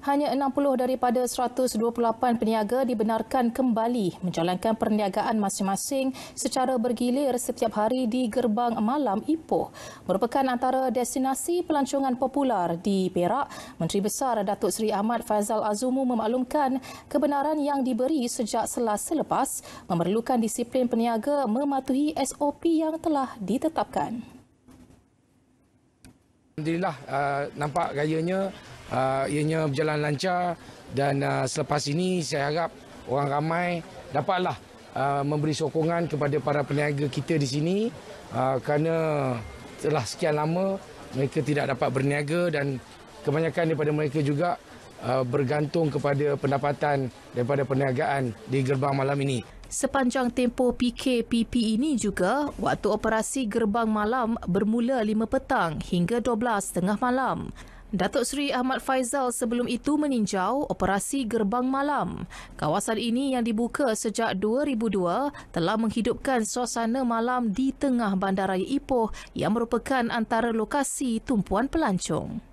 Hanya 60 daripada 128 peniaga dibenarkan kembali menjalankan perniagaan masing-masing secara bergilir setiap hari di gerbang malam Ipoh. Merupakan antara destinasi pelancongan popular di Perak, Menteri Besar Datuk Seri Ahmad Faizal Azumu memaklumkan kebenaran yang diberi sejak selasa lepas memerlukan disiplin peniaga mematuhi SOP yang telah ditetapkan. Alhamdulillah, uh, nampak gayanya Ah, ianya berjalan lancar dan uh, selepas ini saya harap orang ramai dapatlah uh, memberi sokongan kepada para peniaga kita di sini uh, kerana telah sekian lama mereka tidak dapat berniaga dan kebanyakan daripada mereka juga uh, bergantung kepada pendapatan daripada perniagaan di gerbang malam ini. Sepanjang tempoh PKPP ini juga, waktu operasi gerbang malam bermula 5 petang hingga tengah malam. Datuk Seri Ahmad Faizal sebelum itu meninjau operasi Gerbang Malam. Kawasan ini yang dibuka sejak 2002 telah menghidupkan suasana malam di tengah Bandaraya Ipoh yang merupakan antara lokasi tumpuan pelancong.